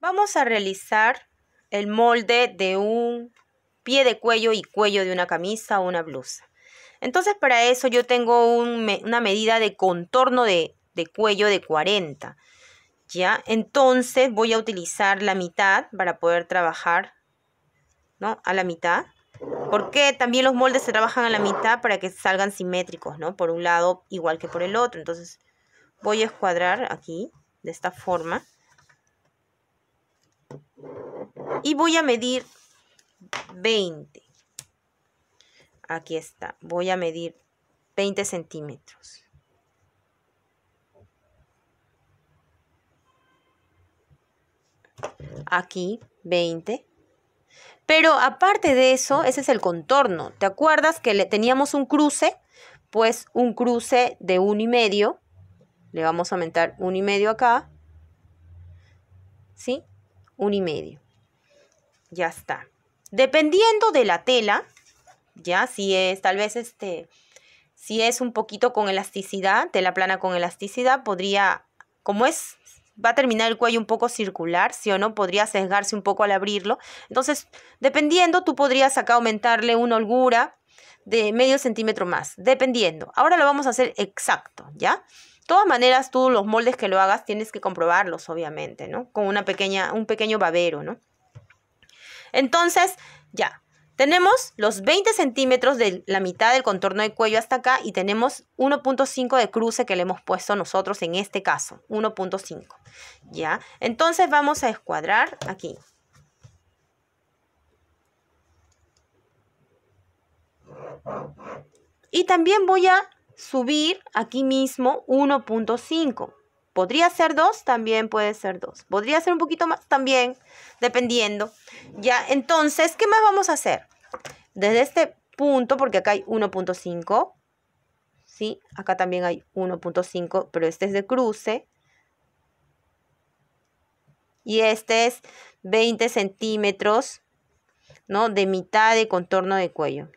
Vamos a realizar el molde de un pie de cuello y cuello de una camisa o una blusa. Entonces para eso yo tengo una medida de contorno de, cuello de 40. ¿Ya? Entonces voy a utilizar la mitad para poder trabajar, ¿no? A la mitad. Porque también los moldes se trabajan a la mitad para que salgan simétricos, ¿no? Por un lado igual que por el otro. Entonces voy a escuadrar aquí de esta forma. Y voy a medir 20. Aquí está. Voy a medir 20 centímetros. Aquí, 20. Pero aparte de eso, ese es el contorno. ¿Te acuerdas que le teníamos un cruce? Pues un cruce de 1,5. y medio. Le vamos a aumentar 1,5 y medio acá. ¿Sí? Un y medio. Ya está. Dependiendo de la tela, ya si es, tal vez este, si es un poquito con elasticidad, tela plana con elasticidad, podría, como es, va a terminar el cuello un poco circular, sí o no, podría sesgarse un poco al abrirlo. Entonces, dependiendo, tú podrías acá aumentarle una holgura de medio centímetro más, dependiendo. Ahora lo vamos a hacer exacto, ¿ya? todas maneras, tú los moldes que lo hagas tienes que comprobarlos, obviamente, ¿no? Con una pequeña, un pequeño babero, ¿no? Entonces, ya, tenemos los 20 centímetros de la mitad del contorno del cuello hasta acá y tenemos 1.5 de cruce que le hemos puesto nosotros en este caso, 1.5. ¿Ya? Entonces vamos a escuadrar aquí. Y también voy a subir aquí mismo 1.5. Podría ser dos, también puede ser dos. Podría ser un poquito más, también, dependiendo. Ya, entonces, ¿qué más vamos a hacer? Desde este punto, porque acá hay 1.5, ¿sí? Acá también hay 1.5, pero este es de cruce. Y este es 20 centímetros, ¿no? De mitad de contorno de cuello.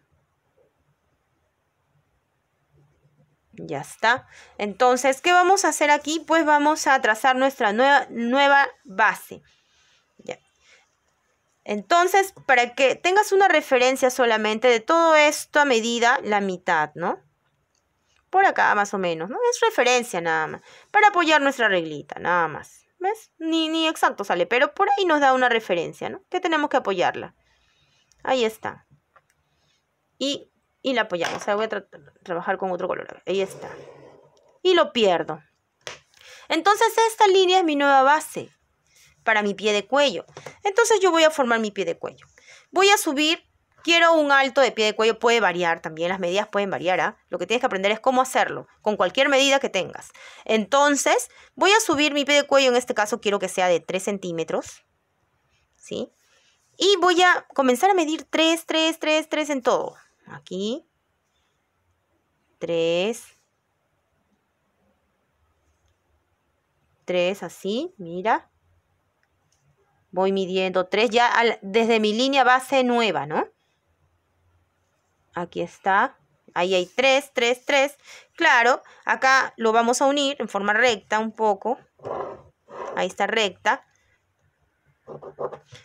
Ya está. Entonces, ¿qué vamos a hacer aquí? Pues vamos a trazar nuestra nueva, nueva base. Entonces, para que tengas una referencia solamente de todo esto a medida, la mitad, ¿no? Por acá más o menos, ¿no? Es referencia nada más. Para apoyar nuestra reglita, nada más. ¿Ves? Ni, ni exacto sale, pero por ahí nos da una referencia, ¿no? Que tenemos que apoyarla. Ahí está. Y y la apoyamos. O sea, voy a trabajar con otro color. Ahí está. Y lo pierdo. Entonces esta línea es mi nueva base para mi pie de cuello. Entonces yo voy a formar mi pie de cuello. Voy a subir, quiero un alto de pie de cuello, puede variar también, las medidas pueden variar. ¿ah? Lo que tienes que aprender es cómo hacerlo, con cualquier medida que tengas. Entonces voy a subir mi pie de cuello, en este caso quiero que sea de 3 centímetros. ¿Sí? Y voy a comenzar a medir 3, 3, 3, 3 en todo aquí, tres, tres así, mira. Voy midiendo tres ya desde mi línea base nueva, ¿no? Aquí está. Ahí hay tres, tres, tres. Claro, acá lo vamos a unir en forma recta un poco. Ahí está recta.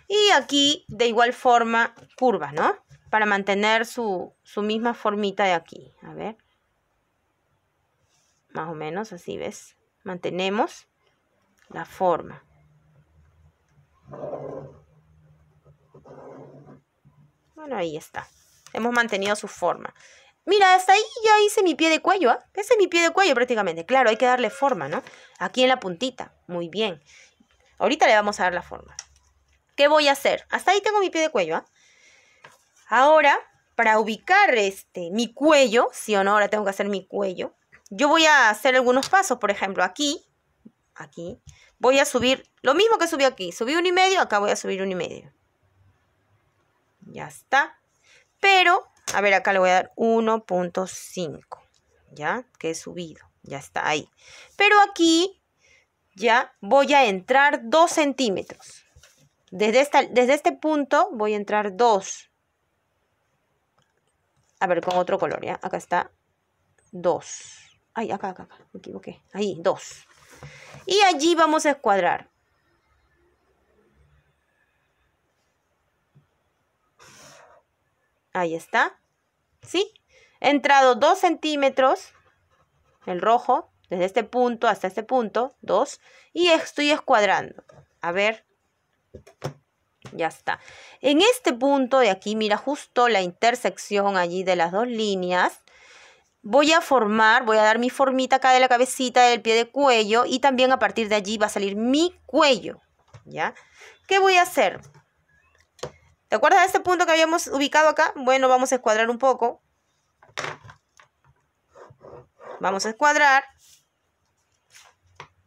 Y aquí de igual forma curva, ¿no? para mantener su, misma formita de aquí. A ver. Más o menos así, ¿ves? Mantenemos la forma. Bueno, ahí está. Hemos mantenido su forma. Mira, hasta ahí ya hice mi pie de cuello, ¿ah? Ese es mi pie de cuello prácticamente. Claro, hay que darle forma, ¿no? Aquí en la puntita. Muy bien. Ahorita le vamos a dar la forma. ¿Qué voy a hacer? Hasta ahí tengo mi pie de cuello, ¿ah? Ahora, para ubicar este, mi cuello, sí o no, ahora tengo que hacer mi cuello. Yo voy a hacer algunos pasos, por ejemplo, aquí, aquí, voy a subir lo mismo que subí aquí. Subí un y medio, acá voy a subir un y medio. Ya está. Pero, a ver, acá le voy a dar 1.5, ¿ya? Que he subido, ya está ahí. Pero aquí ya voy a entrar 2 centímetros. Desde, esta, desde este punto voy a entrar 2 a ver, con otro color, ¿ya? Acá está 2. Ay, acá, acá, me equivoqué. Ahí, Y allí vamos a escuadrar. Ahí está. si entrado dos centímetros, el rojo, desde este punto hasta este punto, 2, y estoy escuadrando. A ver. Ya está. En este punto de aquí, mira, justo la intersección allí de las dos líneas, voy a formar, voy a dar mi formita acá de la cabecita, del pie de cuello y también a partir de allí va a salir mi cuello, ¿ya? ¿Qué voy a hacer? ¿Te acuerdas de este punto que habíamos ubicado acá? Bueno, vamos a escuadrar un poco. Vamos a escuadrar.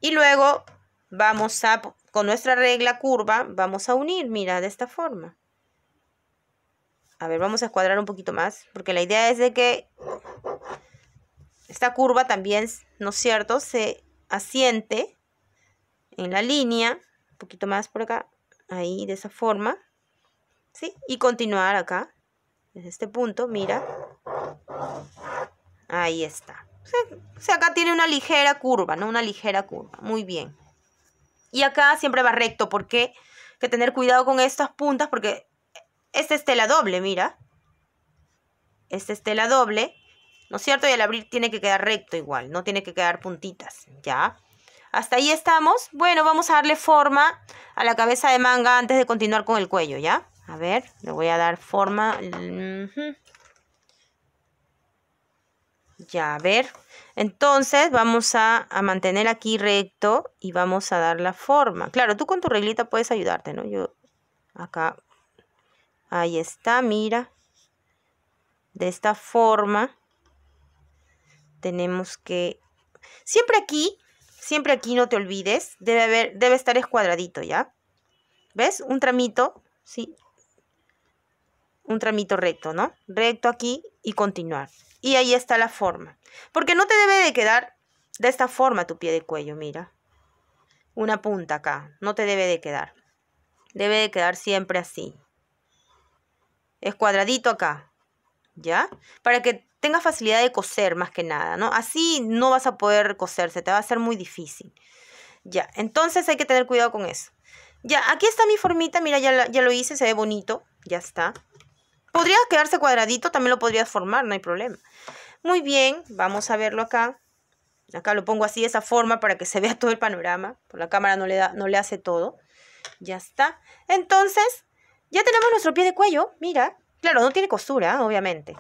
Y luego vamos a con nuestra regla curva vamos a unir, mira, de esta forma. A ver, vamos a cuadrar un poquito más, porque la idea es de que esta curva también, ¿no es cierto?, se asiente en la línea, un poquito más por acá, ahí, de esa forma, ¿sí? Y continuar acá, desde este punto, mira. Ahí está. O sea, acá tiene una ligera curva, ¿no? Una ligera curva, muy bien. Y acá siempre va recto, porque qué? que tener cuidado con estas puntas, porque esta es tela doble, mira. Esta es tela doble, ¿no es cierto? Y al abrir tiene que quedar recto igual, no tiene que quedar puntitas, ¿ya? Hasta ahí estamos. Bueno, vamos a darle forma a la cabeza de manga antes de continuar con el cuello, ¿ya? A ver, le voy a dar forma... Ya, a ver. Entonces vamos a, mantener aquí recto y vamos a dar la forma. Claro, tú con tu reglita puedes ayudarte, ¿no? Yo acá, ahí está, mira. De esta forma tenemos que... Siempre aquí, siempre aquí no te olvides, debe, haber, debe estar escuadradito, ¿ya? ¿Ves? Un tramito, ¿sí? Un tramito recto, ¿no? Recto aquí y continuar. Y ahí está la forma. Porque no te debe de quedar de esta forma tu pie de cuello, mira. Una punta acá, no te debe de quedar. Debe de quedar siempre así. Es cuadradito acá, ¿ya? Para que tengas facilidad de coser más que nada, ¿no? Así no vas a poder coserse, te va a ser muy difícil. Ya, entonces hay que tener cuidado con eso. Ya, aquí está mi formita, mira, ya, ya lo hice, se ve bonito, ya está. Podría quedarse cuadradito, también lo podrías formar, no hay problema. Muy bien, vamos a verlo acá. Acá lo pongo así, de esa forma, para que se vea todo el panorama. Por la cámara no le, da, no le hace todo. Ya está. Entonces, ya tenemos nuestro pie de cuello. Mira, claro, no tiene costura, obviamente.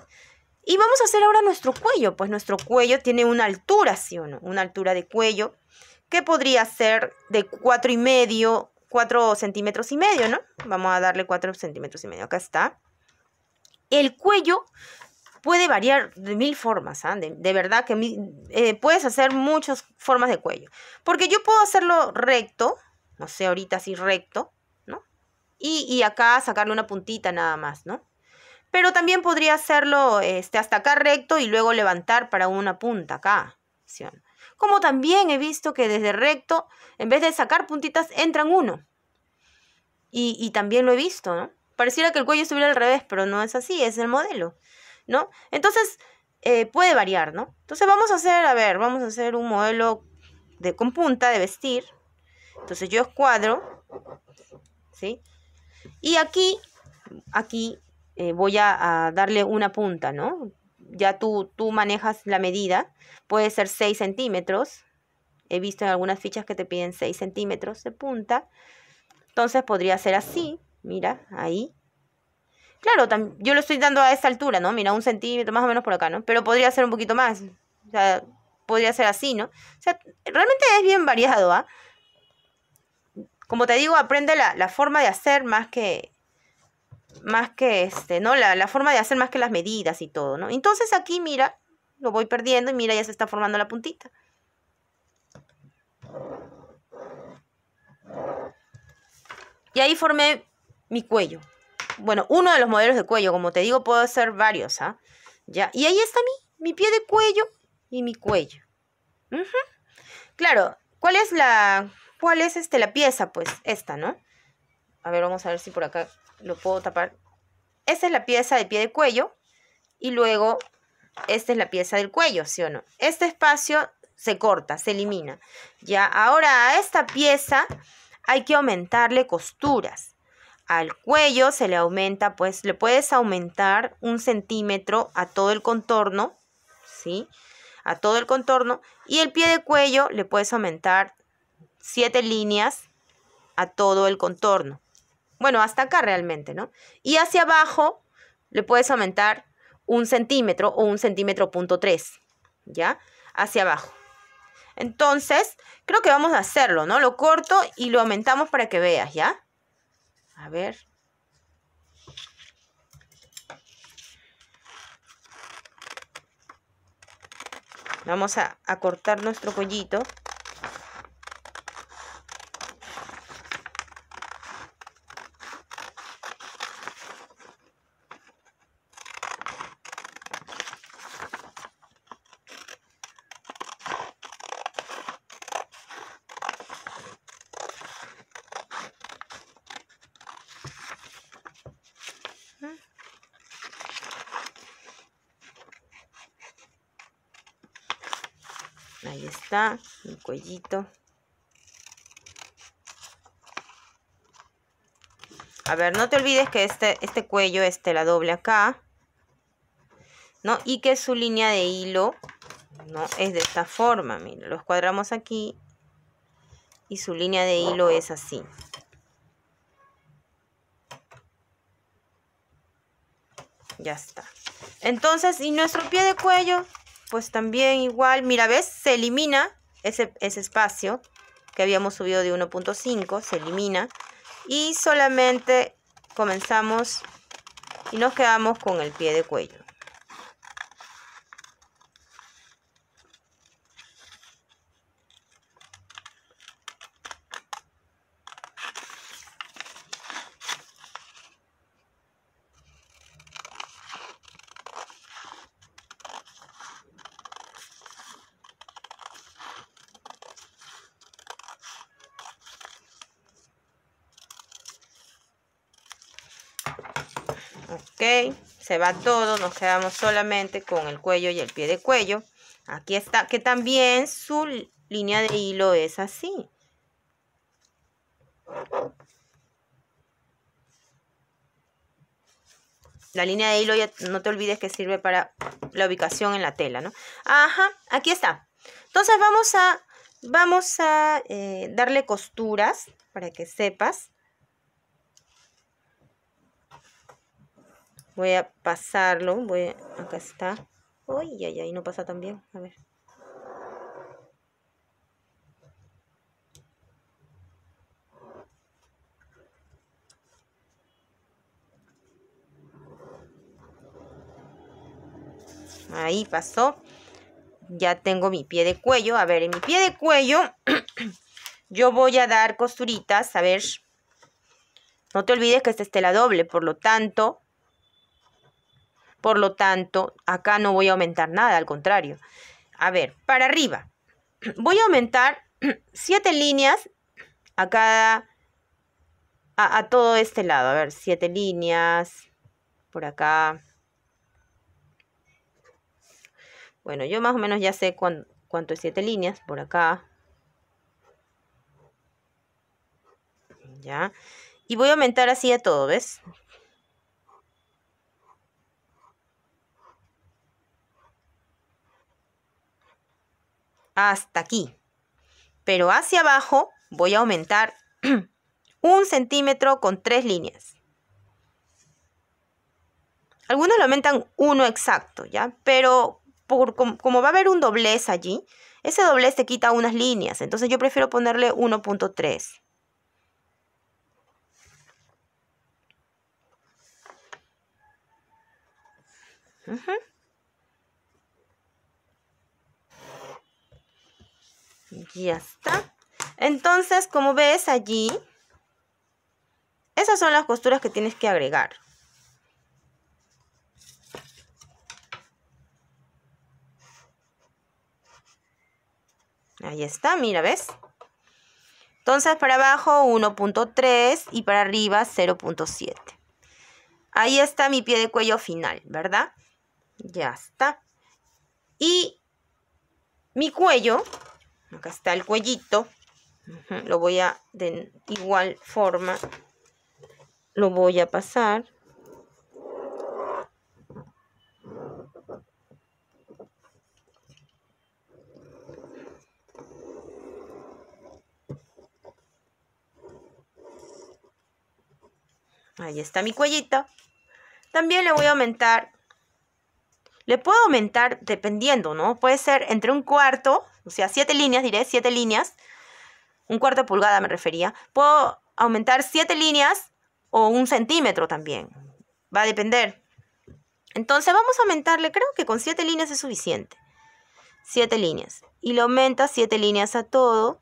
Y vamos a hacer ahora nuestro cuello. Pues nuestro cuello tiene una altura, ¿sí o no? Una altura de cuello que podría ser de cuatro y medio, 4 centímetros y medio, ¿no? Vamos a darle 4 centímetros y medio. Acá está. El cuello puede variar de mil formas, ¿ah? de, verdad que eh, puedes hacer muchas formas de cuello. Porque yo puedo hacerlo recto, no sé, ahorita así recto, ¿no? Y, acá sacarle una puntita nada más, ¿no? Pero también podría hacerlo este, hasta acá recto y luego levantar para una punta acá, Como también he visto que desde recto, en vez de sacar puntitas, entran uno. Y, y también lo he visto, ¿no? pareciera que el cuello estuviera al revés, pero no es así, es el modelo, ¿no? Entonces, eh, puede variar, ¿no? Entonces vamos a hacer, a ver, vamos a hacer un modelo de, con punta de vestir. Entonces yo escuadro, ¿sí? Y aquí, aquí eh, voy a, darle una punta, ¿no? Ya tú, tú manejas la medida, puede ser 6 centímetros. He visto en algunas fichas que te piden 6 centímetros de punta. Entonces podría ser así, Mira, ahí. Claro, yo lo estoy dando a esta altura, ¿no? Mira, un centímetro más o menos por acá, ¿no? Pero podría ser un poquito más. O sea, podría ser así, ¿no? O sea, realmente es bien variado, ¿ah? Como te digo, aprende la, forma de hacer más que. Más que este, ¿no? La, la forma de hacer más que las medidas y todo, ¿no? Entonces aquí, mira, lo voy perdiendo y mira, ya se está formando la puntita. Y ahí formé mi cuello. Bueno, uno de los modelos de cuello, como te digo, puedo hacer varios, ¿ah? Ya, y ahí está mi, mi pie de cuello y mi cuello. Claro, ¿cuál es la, cuál es este, la pieza? Pues esta, ¿no? A ver, vamos a ver si por acá lo puedo tapar. Esta es la pieza de pie de cuello y luego esta es la pieza del cuello, ¿sí o no? Este espacio se corta, se elimina. Ya, ahora a esta pieza hay que aumentarle costuras al cuello se le aumenta, pues le puedes aumentar un centímetro a todo el contorno, ¿sí? A todo el contorno. Y el pie de cuello le puedes aumentar siete líneas a todo el contorno. Bueno, hasta acá realmente, ¿no? Y hacia abajo le puedes aumentar un centímetro o un centímetro punto tres, ¿ya? Hacia abajo. Entonces, creo que vamos a hacerlo, ¿no? Lo corto y lo aumentamos para que veas, ¿ya? A ver. Vamos a, a cortar nuestro pollito. Ahí está, mi cuellito. A ver, no te olvides que este, este cuello, este la doble acá. ¿No? Y que su línea de hilo, ¿no? Es de esta forma, mira, los cuadramos aquí. Y su línea de hilo es así. Ya está. Entonces, y nuestro pie de cuello pues también igual, mira, ¿ves? Se elimina ese, ese espacio que habíamos subido de 1.5, se elimina. Y solamente comenzamos y nos quedamos con el pie de cuello. ok se va todo nos quedamos solamente con el cuello y el pie de cuello aquí está que también su línea de hilo es así la línea de hilo ya no te olvides que sirve para la ubicación en la tela no ajá aquí está entonces vamos a vamos a eh, darle costuras para que sepas Voy a pasarlo. Voy Acá está. Uy, ay, ay, no pasa tan bien. A ver. Ahí pasó. Ya tengo mi pie de cuello. A ver, en mi pie de cuello yo voy a dar costuritas. A ver, no te olvides que esta es tela doble. Por lo tanto, por lo tanto, acá no voy a aumentar nada, al contrario. A ver, para arriba. Voy a aumentar siete líneas a cada, a, todo este lado. A ver, siete líneas por acá. Bueno, yo más o menos ya sé cuánto es siete líneas por acá. ¿Ya? Y voy a aumentar así a todo, ¿ves? hasta aquí. Pero hacia abajo voy a aumentar un centímetro con tres líneas. Algunos lo aumentan uno exacto, ¿ya? Pero como, va a haber un doblez allí, ese doblez te quita unas líneas. Entonces yo prefiero ponerle 1.3. Ya está. Entonces, como ves allí, esas son las costuras que tienes que agregar. Ahí está, mira, ¿ves? Entonces para abajo 1.3 y para arriba 0.7. Ahí está mi pie de cuello final, ¿verdad? Ya está. Y mi cuello acá está el cuellito lo voy a de igual forma lo voy a pasar Ahí está mi cuellito. También le voy a aumentar. Le puedo aumentar dependiendo, ¿no? Puede ser entre un cuarto o sea, siete líneas, diré, siete líneas, un cuarto de pulgada me refería, puedo aumentar siete líneas o un centímetro también, va a depender. Entonces vamos a aumentarle, creo que con siete líneas es suficiente, siete líneas, y le aumenta siete líneas a todo,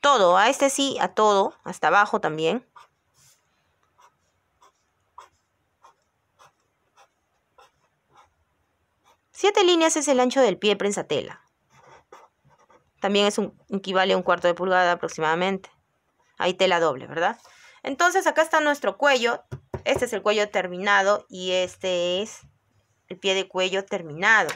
todo, a este sí, a todo, hasta abajo también. Siete líneas es el ancho del pie prensa tela. También es un, equivale a un cuarto de pulgada aproximadamente. Ahí tela doble, ¿verdad? Entonces acá está nuestro cuello. Este es el cuello terminado y este es el pie de cuello terminado.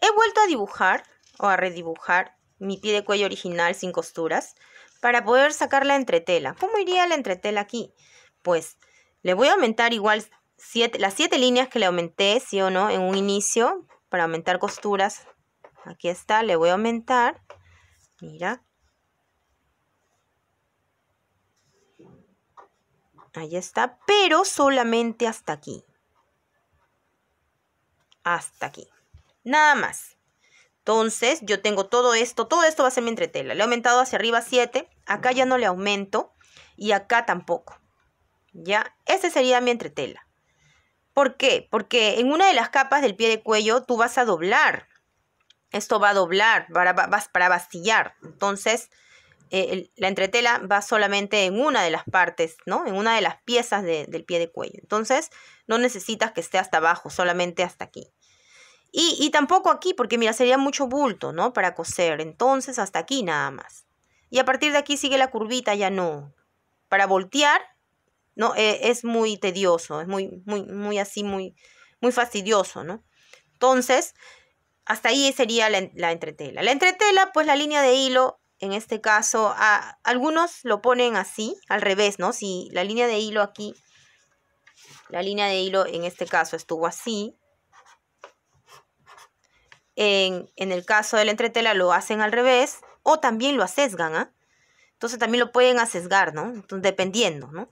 He vuelto a dibujar o a redibujar mi pie de cuello original sin costuras para poder sacar la entretela. ¿Cómo iría la entretela aquí? Pues le voy a aumentar igual las siete líneas que le aumenté, sí o no, en un inicio para aumentar costuras. Aquí está, le voy a aumentar. Mira. Ahí está, pero solamente hasta aquí. Hasta aquí. Nada más. Entonces, yo tengo todo esto, todo esto va a ser mi entretela. Le he aumentado hacia arriba 7, acá ya no le aumento y acá tampoco. ¿Ya? Ese sería mi entretela. ¿Por qué? Porque en una de las capas del pie de cuello tú vas a doblar. Esto va a doblar, para, para bastillar. Entonces, eh, la entretela va solamente en una de las partes, ¿no? En una de las piezas del pie de cuello. Entonces, no necesitas que esté hasta abajo, solamente hasta aquí. Y, tampoco aquí, porque mira, sería mucho bulto, ¿no? Para coser. Entonces, hasta aquí nada más. Y a partir de aquí sigue la curvita, ya no. Para voltear, no, eh, es muy tedioso, es muy, muy, muy así, muy, muy fastidioso, ¿no? Entonces, hasta ahí sería la, la, entretela. La entretela, pues la línea de hilo, en este caso, a, algunos lo ponen así, al revés, ¿no? Si la línea de hilo aquí, la línea de hilo en este caso estuvo así, en, el caso de la entretela lo hacen al revés o también lo asesgan, ¿ah? Entonces también lo pueden asesgar, ¿no? dependiendo, ¿no?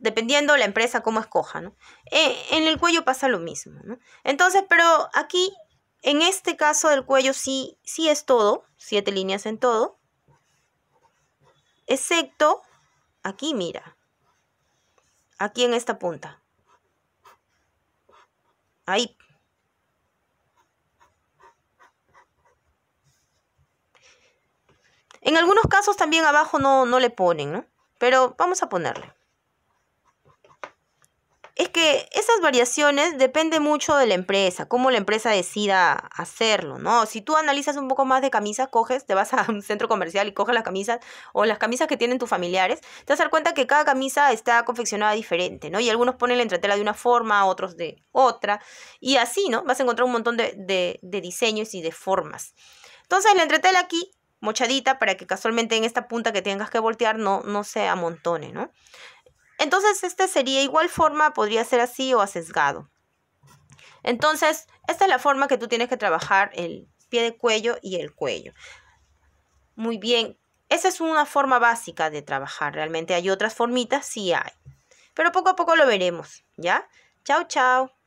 Dependiendo la empresa cómo escoja, ¿no? E, en, el cuello pasa lo mismo, ¿no? Entonces, pero aquí, en este caso del cuello sí, sí es todo, siete líneas en todo, excepto aquí, mira, aquí en esta punta. Ahí, En algunos casos también abajo no, le ponen, ¿no? Pero vamos a ponerle. Es que esas variaciones dependen mucho de la empresa, cómo la empresa decida hacerlo, ¿no? Si tú analizas un poco más de camisas, coges, te vas a un centro comercial y coges las camisas o las camisas que tienen tus familiares, te vas a dar cuenta que cada camisa está confeccionada diferente, ¿no? Y algunos ponen la entretela de una forma, otros de otra, y así, ¿no? Vas a encontrar un montón de, de diseños y de formas. Entonces la entretela aquí mochadita para que casualmente en esta punta que tengas que voltear no, no se amontone, ¿no? Entonces este sería igual forma, podría ser así o asesgado. Entonces, esta es la forma que tú tienes que trabajar el pie de cuello y el cuello. Muy bien, esa es una forma básica de trabajar. Realmente hay otras formitas, sí hay. Pero poco a poco lo veremos, ¿ya? Chao, chao.